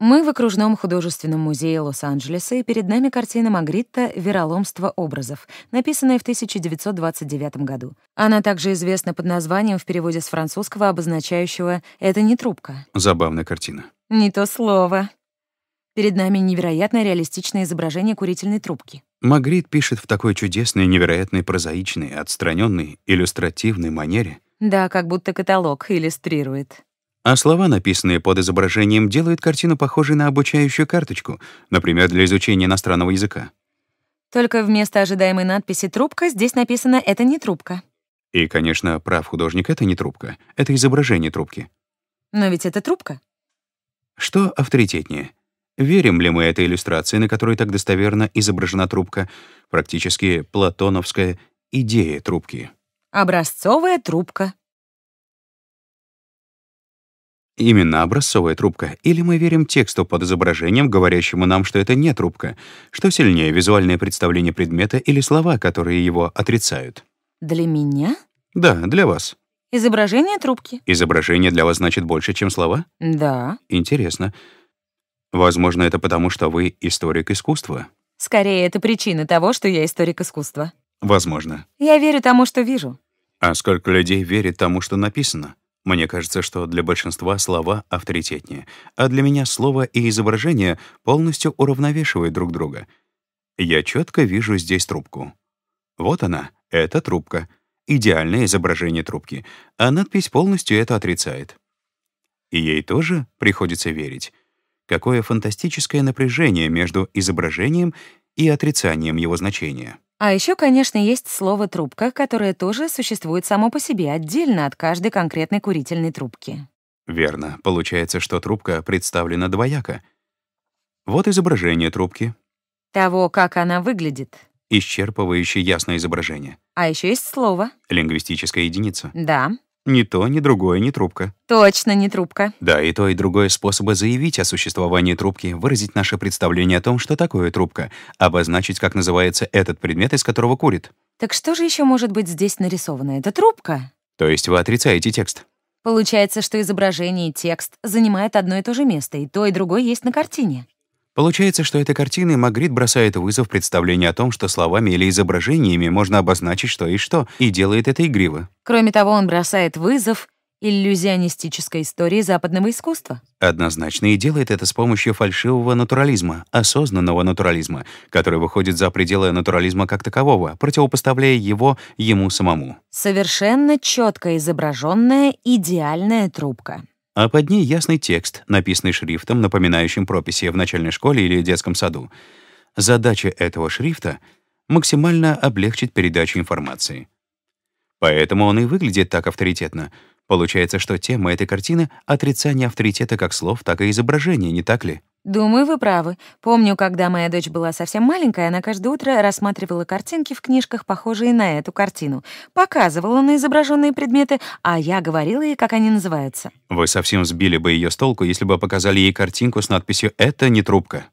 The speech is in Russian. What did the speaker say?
Мы в окружном художественном музее Лос-Анджелеса, и перед нами картина Магритта «Вероломство образов», написанная в 1929 году. Она также известна под названием в переводе с французского, обозначающего «это не трубка». Забавная картина. Не то слово. Перед нами невероятно реалистичное изображение курительной трубки. Магрит пишет в такой чудесной, невероятной, прозаичной, отстраненной, иллюстративной манере. Да, как будто каталог иллюстрирует. А слова, написанные под изображением, делают картину похожей на обучающую карточку, например, для изучения иностранного языка. Только вместо ожидаемой надписи «трубка» здесь написано «это не трубка». И, конечно, прав художник — это не трубка, это изображение трубки. Но ведь это трубка. Что авторитетнее? Верим ли мы этой иллюстрации, на которой так достоверно изображена трубка, практически платоновская идея трубки? Образцовая трубка именно образцовая трубка, или мы верим тексту под изображением, говорящему нам, что это не трубка, что сильнее визуальное представление предмета или слова, которые его отрицают. Для меня? Да, для вас. Изображение трубки. Изображение для вас значит больше, чем слова? Да. Интересно. Возможно, это потому, что вы историк искусства? Скорее, это причина того, что я историк искусства. Возможно. Я верю тому, что вижу. А сколько людей верит тому, что написано? Мне кажется, что для большинства слова авторитетнее, а для меня слово и изображение полностью уравновешивают друг друга. Я четко вижу здесь трубку. Вот она, это трубка. Идеальное изображение трубки, а надпись полностью это отрицает. И ей тоже приходится верить. Какое фантастическое напряжение между изображением и отрицанием его значения. А еще, конечно, есть слово «трубка», которое тоже существует само по себе, отдельно от каждой конкретной курительной трубки. Верно. Получается, что трубка представлена двояко. Вот изображение трубки. Того, как она выглядит. Исчерпывающее ясное изображение. А еще есть слово. Лингвистическая единица. Да. Ни то, ни другое, не трубка. Точно не трубка. Да, и то, и другое способы заявить о существовании трубки, выразить наше представление о том, что такое трубка, обозначить, как называется этот предмет, из которого курит. Так что же еще может быть здесь нарисовано? Это трубка? То есть вы отрицаете текст? Получается, что изображение и текст занимают одно и то же место, и то, и другое есть на картине. Получается, что этой картиной Магрит бросает вызов представлению о том, что словами или изображениями можно обозначить что и что, и делает это игриво. Кроме того, он бросает вызов иллюзионистической истории западного искусства. Однозначно, и делает это с помощью фальшивого натурализма, осознанного натурализма, который выходит за пределы натурализма как такового, противопоставляя его ему самому. Совершенно четко изображенная идеальная трубка а под ней ясный текст, написанный шрифтом, напоминающим прописи в начальной школе или детском саду. Задача этого шрифта — максимально облегчить передачу информации. Поэтому он и выглядит так авторитетно. Получается, что тема этой картины — отрицание авторитета как слов, так и изображения, не так ли? Думаю, вы правы. Помню, когда моя дочь была совсем маленькая, она каждое утро рассматривала картинки в книжках, похожие на эту картину. Показывала на изображенные предметы, а я говорила ей, как они называются. Вы совсем сбили бы ее с толку, если бы показали ей картинку с надписью «Это не трубка».